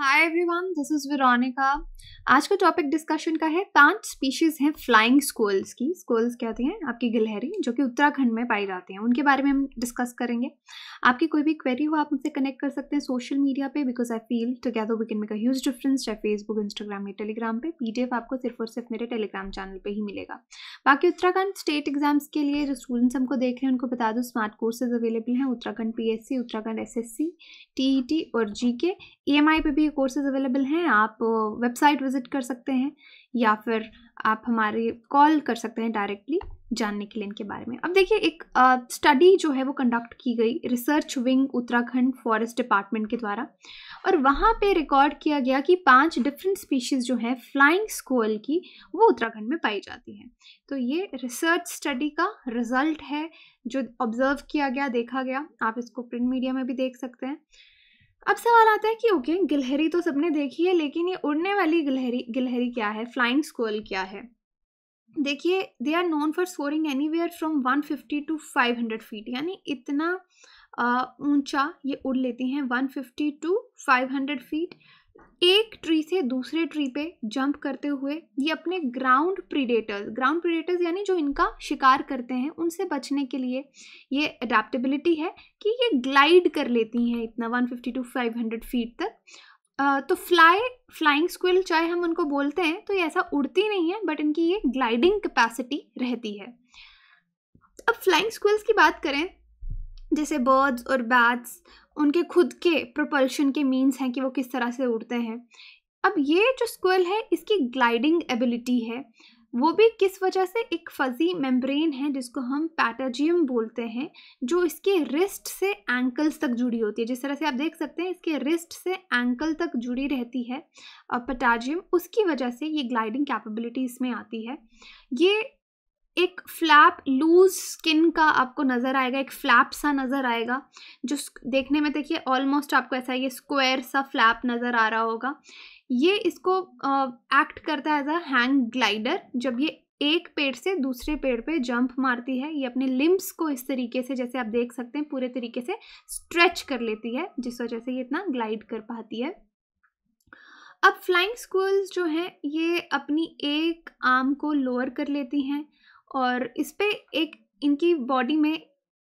hi everyone this is Veronica आज का topic discussion का है पांच स्पीशीज़ हैं फ्लाइंग स्कूल्स की स्कूल्स क्या होती हैं आपकी गिलहरी जो कि उत्तराखंड में पाई जाती हैं उनके बारे में हम डिस्कस करेंगे आपकी कोई भी क्वेरी हो आप मुझसे कनेक्ट कर सकते हैं सोशल मीडिया पे because I feel together we can make a huge difference चाहे फेसबुक इंस्टाग्राम या टेलीग्राम पे पीडीएफ आपको सिर्फ और सिर्फ मेरे टेलीग्राम चैनल पर ही मिलेगा बाकी उत्तराखंड स्टेट एग्जाम्स के लिए जो स्टूडेंट्स हमको देख रहे हैं उनको बता दो स्मार्ट कोर्सेज अवेलेबल हैं Uttarakhand P Uttarakhand S T e और जी के e पे भी ये कोर्सेज अवेलेबल हैं आप वेबसाइट विज़िट कर सकते हैं या फिर आप हमारे कॉल कर सकते हैं डायरेक्टली जानने के लिए इनके बारे में अब देखिए एक स्टडी जो है वो कंडक्ट की गई research wing Uttarakhand forest department के द्वारा और वहाँ पे रिकॉर्ड किया गया कि पांच डिफरेंट स्पीशीज़ जो है फ्लाइंग स्कोल की वो उत्तराखंड में पाई जाती हैं तो ये रिसर्च स्टडी का रिजल्ट है जो ऑब्ज़र्व किया गया देखा गया आप इसको प्रिंट मीडिया में भी देख सकते हैं अब सवाल आता है कि ओके गिलहरी तो सबने देखी है लेकिन ये उड़ने वाली गिलहरी गिलहरी क्या है फ्लाइंग स्कोल क्या है देखिए they are known for scoring anywhere from one fifty to five hundred feet यानी इतना ऊंचा ये उड़ लेती हैं 150 टू फाइव हंड्रेड फीट एक ट्री से दूसरे ट्री पे जंप करते हुए ये अपने ग्राउंड प्रीडेटर्स ग्राउंड प्रीडेटर्स यानी जो इनका शिकार करते हैं उनसे बचने के लिए ये अडेप्टेबिलिटी है कि ये ग्लाइड कर लेती हैं इतना 150 टू 500 फीट तक तो फ्लाई फ्लाइंग स्क्विल चाहे हम उनको बोलते हैं तो ये ऐसा उड़ती नहीं है बट इनकी ये ग्लाइडिंग कैपेसिटी रहती है अब फ्लाइंग स्क्विल्स की बात करें जैसे बर्ड्स और बैट्स उनके खुद के प्रोपल्शन के मीन्स हैं कि वो किस तरह से उड़ते हैं अब ये जो स्क्वेल है इसकी ग्लाइडिंग एबिलिटी है वो भी किस वजह से एक फजी मेम्ब्रेन है जिसको हम पैटाजियम बोलते हैं जो इसके रिस्ट से एंकल्स तक जुड़ी होती है जिस तरह से आप देख सकते हैं इसके रिस्ट से एंकल तक जुड़ी रहती है पैटाजियम उसकी वजह से ये ग्लाइडिंग कैपेबिलिटी इसमें आती है ये एक फ्लैप लूज स्किन का आपको नज़र आएगा एक फ्लैप सा नज़र आएगा जो देखने में देखिए ऑलमोस्ट आपको ऐसा ये स्क्वायर सा फ्लैप नज़र आ रहा होगा ये इसको एक्ट करता है एज अ हैंग ग्लाइडर जब ये एक पेड़ से दूसरे पेड़ पे जंप मारती है ये अपने लिम्ब्स को इस तरीके से जैसे आप देख सकते हैं पूरे तरीके से स्ट्रेच कर लेती है जिस वजह से ये इतना ग्लाइड कर पाती है अब फ्लाइंग स्कूल्स जो हैं ये अपनी एक आर्म को लोअर कर लेती हैं और इस पर एक इनकी बॉडी में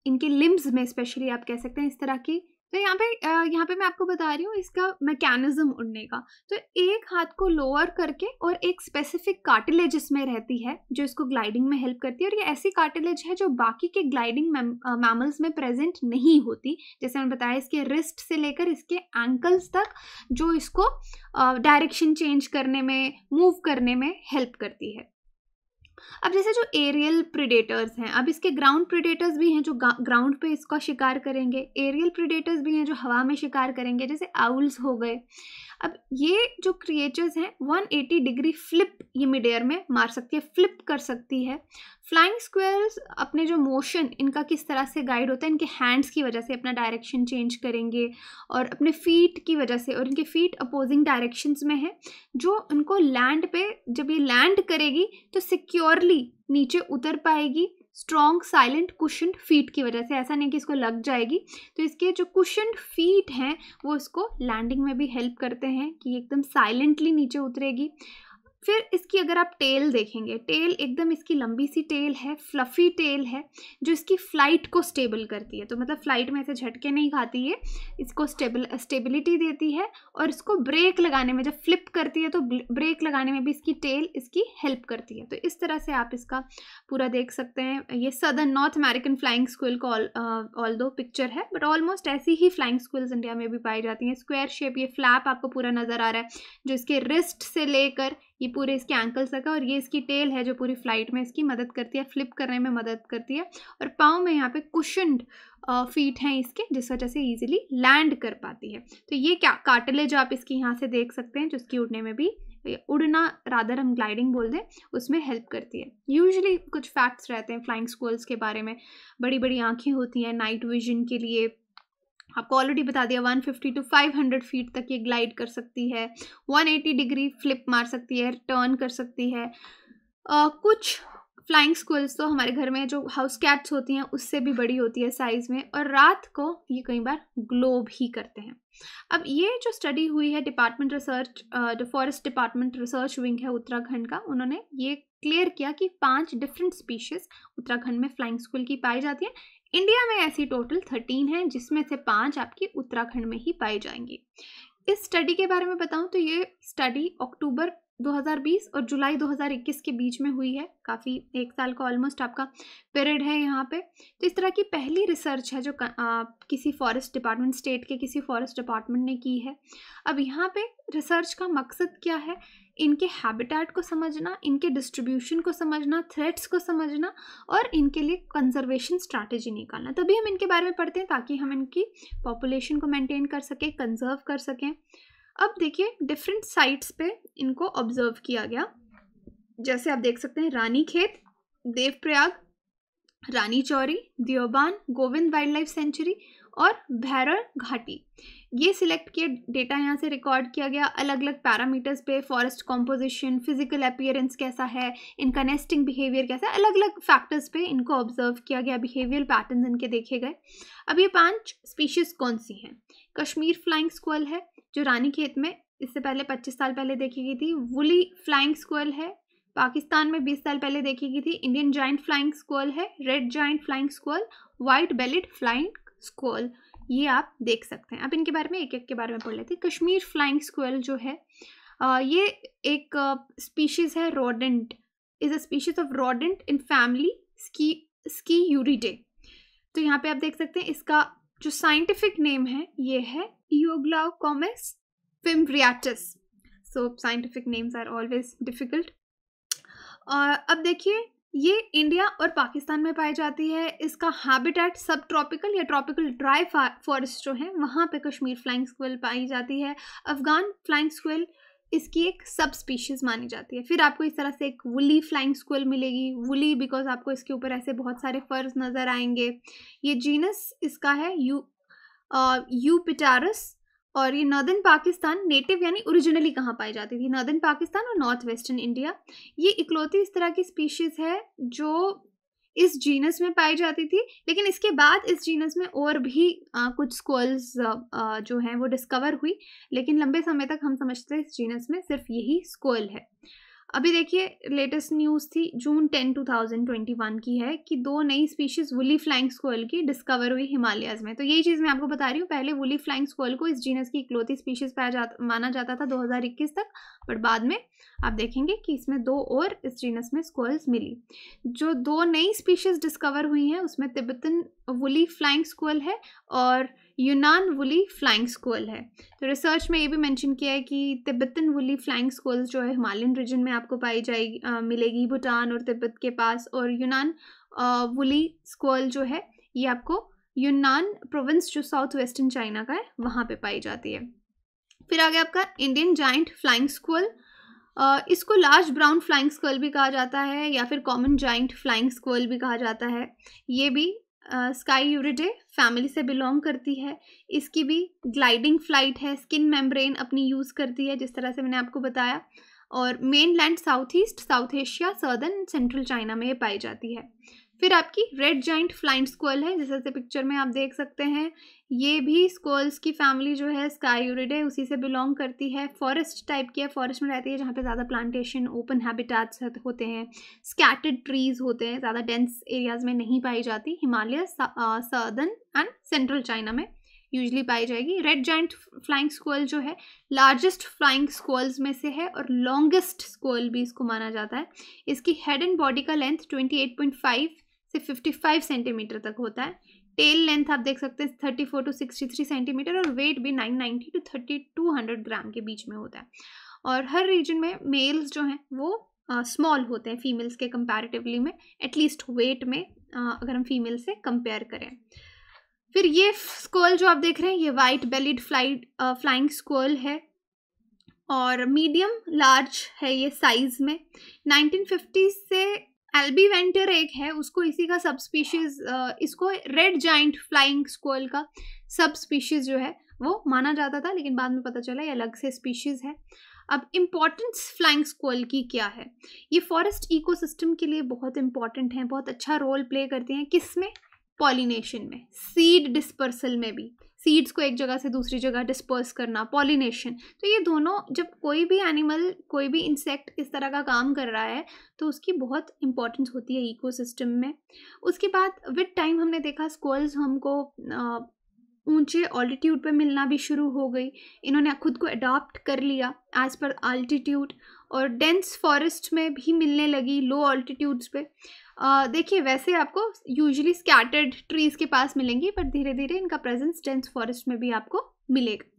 इनके लिम्स में स्पेशली आप कह सकते हैं इस तरह की तो यहाँ पे यहाँ पे मैं आपको बता रही हूँ इसका मैकेनिज्म उड़ने का तो एक हाथ को लोअर करके और एक स्पेसिफिक कार्टिलेज इसमें रहती है जो इसको ग्लाइडिंग में हेल्प करती है और ये ऐसी कार्टिलेज है जो बाकी के ग्लाइडिंग मैमल्स में प्रेजेंट नहीं होती जैसे मैंने बताया इसके रिस्ट से लेकर इसके एंकल्स तक जो इसको डायरेक्शन चेंज करने में मूव करने में हेल्प करती है अब जैसे जो एरियल प्रिडेटर्स हैं अब इसके ग्राउंड प्रिडेटर्स भी हैं जो ग्राउंड पे इसका शिकार करेंगे एरियल प्रिडेटर्स भी हैं जो हवा में शिकार करेंगे जैसे आउल्स हो गए अब ये जो क्रिएचर्स हैं 180 डिग्री फ्लिप ये मिड एयर में मार सकती है फ्लिप कर सकती है फ्लाइंग स्क्वेयर्स अपने जो मोशन इनका किस तरह से गाइड होता है इनके हैंड्स की वजह से अपना डायरेक्शन चेंज करेंगे और अपने फीट की वजह से और इनके फीट अपोजिंग डायरेक्शंस में है जो उनको लैंड पे जब ये लैंड करेगी तो सिक्योरली नीचे उतर पाएगी स्ट्रॉन्ग साइलेंट कुशंड फीट की वजह से ऐसा नहीं कि इसको लग जाएगी तो इसके जो कुशन फीट हैं वो इसको लैंडिंग में भी हेल्प करते हैं कि एकदम साइलेंटली नीचे उतरेगी फिर इसकी अगर आप टेल देखेंगे टेल एकदम इसकी लंबी सी टेल है फ्लफ़ी टेल है जो इसकी फ़्लाइट को स्टेबल करती है तो मतलब फ़्लाइट में ऐसे झटके नहीं खाती है इसको स्टेबल स्टेबिलिटी देती है और इसको ब्रेक लगाने में जब फ्लिप करती है तो ब्रेक लगाने में भी इसकी टेल इसकी हेल्प करती है तो इस तरह से आप इसका पूरा देख सकते हैं ये southern North American flying squirrel का ऑल दो पिक्चर है बट ऑलमोस्ट ऐसी ही फ्लाइंग स्कूल्स इंडिया में भी पाई जाती हैं स्क्वायर शेप ये फ्लैप आपको पूरा नज़र आ रहा है जो इसके रिस्ट से लेकर ये पूरे इसके एंकल्स तक है और ये इसकी टेल है जो पूरी फ्लाइट में इसकी मदद करती है फ्लिप करने में मदद करती है और पाँव में यहाँ पे कुशंड फीट हैं इसके जिस वजह से ईजिली लैंड कर पाती है तो ये क्या जो आप इसकी यहाँ से देख सकते हैं जिसकी उड़ने में भी उड़ना रादर हम ग्लाइडिंग बोल दें उसमें हेल्प करती है यूजली कुछ फैक्ट्स रहते हैं फ्लाइंग स्कूल्स के बारे में बड़ी बड़ी आँखें होती हैं नाइट विजन के लिए आपको ऑलरेडी बता दिया 150 टू 500 फीट तक ये ग्लाइड कर सकती है 180 डिग्री फ्लिप मार सकती है टर्न कर सकती है uh, कुछ फ्लाइंग स्कूल्स तो हमारे घर में जो हाउस कैट्स होती हैं उससे भी बड़ी होती है साइज़ में और रात को ये कई बार ग्लो भी करते हैं अब ये जो स्टडी हुई है डिपार्टमेंट रिसर्च जो फॉरेस्ट डिपार्टमेंट रिसर्च विंग है उत्तराखंड का उन्होंने ये क्लियर किया कि पांच डिफरेंट स्पीशीज़ उत्तराखंड में फ्लाइंग स्कूल की पाई जाती है इंडिया में ऐसी टोटल थर्टीन हैं जिसमें से पांच आपकी उत्तराखंड में ही पाई जाएंगी इस स्टडी के बारे में बताऊं तो ये स्टडी अक्टूबर 2020 और जुलाई 2021 के बीच में हुई है काफ़ी एक साल का ऑलमोस्ट आपका पीरियड है यहाँ पे तो इस तरह की पहली रिसर्च है जो आ, किसी फॉरेस्ट डिपार्टमेंट स्टेट के किसी फॉरेस्ट डिपार्टमेंट ने की है अब यहाँ पे रिसर्च का मकसद क्या है इनके हैबिटेट को समझना इनके डिस्ट्रीब्यूशन को समझना थ्रेट्स को समझना और इनके लिए कंजर्वेशन स्ट्रैटेजी निकालना तभी हम इनके बारे में पढ़ते हैं ताकि हम इनकी पॉपुलेशन को मैंटेन कर सकें कंजर्व कर सकें अब देखिए डिफरेंट साइट्स पे इनको ऑब्जर्व किया गया जैसे आप देख सकते हैं Ranikhet Devprayag Ranichauri Deoban Govind wildlife sanctuary और भैरव घाटी ये सिलेक्ट किए डेटा यहाँ से रिकॉर्ड किया गया अलग अलग पैरामीटर्स पे फॉरेस्ट कॉम्पोजिशन फिजिकल अपियरेंस कैसा है इनका नेस्टिंग बिहेवियर कैसा है अलग अलग फैक्टर्स पे इनको ऑब्जर्व किया गया बिहेवियर पैटर्न इनके देखे गए अब ये पांच स्पीशीज़ कौन सी हैं कश्मीर फ्लाइंग स्क्वल है जो रानी खेत में इससे पहले 25 साल पहले देखी गई थी वुली फ्लाइंग स्क्वेल है पाकिस्तान में 20 साल पहले देखी गई थी इंडियन जॉइंट फ्लाइंग स्क्वल है red giant flying squirrel white bellied flying squirrel ये आप देख सकते हैं अब इनके बारे में एक एक के बारे में पढ़ लेते हैं कश्मीर फ्लाइंग स्क्वेल जो है आ, ये एक स्पीशीज है rodent is a species of rodent in family Sci Sciuridae तो यहाँ पे आप देख सकते हैं इसका जो साइंटिफिक नेम है ये है Eoglaucomys fimbriatus so scientific names are always difficult अब देखिए ये इंडिया और पाकिस्तान में पाई जाती है इसका हैबिटेट सब ट्रॉपिकल या ट्रॉपिकल ड्राई फॉरेस्ट जो है वहाँ पे कश्मीर फ्लाइंग स्क्वेल पाई जाती है अफगान फ्लाइंग स्क्वेल इसकी एक सब स्पीशीज मानी जाती है फिर आपको इस तरह से एक वुली फ्लाइंग स्कूल मिलेगी वुली बिकॉज आपको इसके ऊपर ऐसे बहुत सारे फर्ज नज़र आएंगे ये जीनस इसका है यू यू पिटारस और ये नॉर्दर्न पाकिस्तान नेटिव यानी ओरिजिनली कहाँ पाई जाती थी नॉर्दर्न पाकिस्तान और नॉर्थ वेस्टर्न इंडिया ये इकलौती इस तरह की स्पीशीज़ है जो इस जीनस में पाई जाती थी लेकिन इसके बाद इस जीनस में और भी आ, कुछ स्कॉल्स जो हैं वो डिस्कवर हुई लेकिन लंबे समय तक हम समझते हैं इस जीनस में सिर्फ यही स्कॉल है अभी देखिए लेटेस्ट न्यूज़ थी June ten two thousand twenty one की है कि दो नई स्पीशीज वुली फ्लाइंग स्कोयल की डिस्कवर हुई हिमालयस में तो यही चीज़ मैं आपको बता रही हूँ पहले वुली फ्लाइंग स्कोल को इस जीनस की इकलौती स्पीशीज पाया जा माना जाता था 2021 तक बट बाद में आप देखेंगे कि इसमें दो और इस जीनस में स्कोयल्स मिली जो दो नई स्पीशीज डिस्कवर हुई हैं उसमें तिब्बतन वुली फ्लाइंग स्कोयल है और यूनान वुली फ्लाइंग स्कूल है तो रिसर्च में ये भी मेंशन किया है कि तिब्बतन वुली फ्लाइंग स्कूल जो है हिमालयन रीजन में आपको पाई जाएगी मिलेगी भूटान और तिब्बत के पास और यूनान वुली स्कूल जो है ये आपको यूनान प्रोविंस जो साउथ वेस्टर्न चाइना का है वहाँ पर पाई जाती है फिर आ गया आपका इंडियन जाइंट फ्लाइंग स्कूल इसको लार्ज ब्राउन फ्लाइंग स्कूल भी कहा जाता है या फिर कॉमन जाइंट फ्लाइंग स्कूल भी कहा जाता है ये भी स्काई यूरिडे फैमिली से बिलोंग करती है इसकी भी ग्लाइडिंग फ्लाइट है स्किन मेम्ब्रेन अपनी यूज़ करती है जिस तरह से मैंने आपको बताया और mainland southeast South Asia southern central China में ये पाई जाती है फिर आपकी रेड जॉइंट फ्लाइंट स्कोल है जैसे पिक्चर में आप देख सकते हैं ये भी स्कोल्स की फैमिली जो है है उसी से बिलोंग करती है फॉरेस्ट टाइप की है फॉरेस्ट में रहती है जहाँ पे ज़्यादा प्लांटेशन ओपन हैबिटाट्स होते हैं स्कैटर्ड ट्रीज होते हैं ज़्यादा डेंस एरियाज़ में नहीं पाई जाती Himalaya southern and central China में यूजली पाई जाएगी रेड जॉइंट फ्लाइंग स्कोल जो है लार्जेस्ट फ्लाइंग स्कोल्स में से है और लॉन्गेस्ट स्कोल भी इसको माना जाता है इसकी हेड एंड बॉडी का लेंथ 28.5 से 55 सेंटीमीटर तक होता है टेल लेंथ आप देख सकते हैं 34 टू सिक्सटी सेंटीमीटर और वेट भी 990 टू 3200 ग्राम के बीच में होता है और हर रीजन में मेल्स जो हैं वो स्मॉल uh, होते हैं फीमेल्स के कंपैरेटिवली में एटलीस्ट वेट में uh, अगर हम फीमेल से कंपेयर करें फिर ये स्कोल जो आप देख रहे हैं ये white bellied flight flying squirrel है और मीडियम लार्ज है ये साइज में 1950 से एल्बी वेंटर एक है उसको इसी का सब स्पीशीज इसको रेड जाइंट फ्लाइंग स्कोल का सब स्पीशीज जो है वो माना जाता था लेकिन बाद में पता चला ये अलग से स्पीशीज है अब इम्पॉर्टेंस फ्लाइंग स्कोल की क्या है ये फॉरेस्ट इकोसिस्टम के लिए बहुत इंपॉर्टेंट है बहुत अच्छा रोल प्ले करते हैं किस में पॉलिनेशन में सीड डिस्पर्सल में भी सीड्स को एक जगह से दूसरी जगह डिस्पर्स करना पॉलिनेशन तो ये दोनों जब कोई भी एनिमल कोई भी इंसेक्ट इस तरह का काम कर रहा है तो उसकी बहुत इंपॉर्टेंस होती है इकोसिस्टम में उसके बाद विद टाइम हमने देखा स्कोल्स हमको ऊंचे ऑल्टीट्यूड पे मिलना भी शुरू हो गई इन्होंने खुद को अडॉप्ट कर लिया एज़ पर आल्टीट्यूड और डेंस फॉरेस्ट में भी मिलने लगी लो ऑल्टीट्यूड्स पे देखिए वैसे आपको यूजली स्कैटर्ड ट्रीज़ के पास मिलेंगी बट धीरे धीरे इनका प्रेजेंस डेंस फॉरेस्ट में भी आपको मिलेगा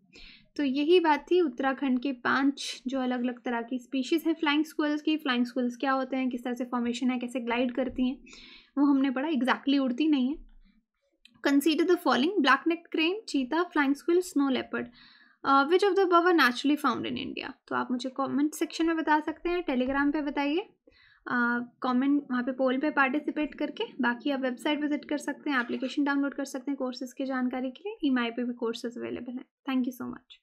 तो यही बात थी उत्तराखंड के पांच जो अलग अलग तरह की स्पीशीज़ हैं फ्लाइंग स्कूल्स की फ्लाइंग स्कूल्स क्या होते हैं किस तरह से फॉर्मेशन है कैसे ग्लाइड करती हैं वो हमने पढ़ा एग्जैक्टली exactly उड़ती नहीं है consider the following black neck crane cheetah flying squirrel snow leopard which of the above naturally found in India तो आप मुझे कॉमेंट सेक्शन में बता सकते हैं टेलीग्राम पर बताइए कमेंट uh, वहाँ पे पोल पे पार्टिसिपेट करके बाकी आप वेबसाइट विजिट कर सकते हैं एप्लीकेशन डाउनलोड कर सकते हैं कोर्सेज की जानकारी के लिए ई e पे भी कोर्सेज अवेलेबल हैं थैंक यू सो मच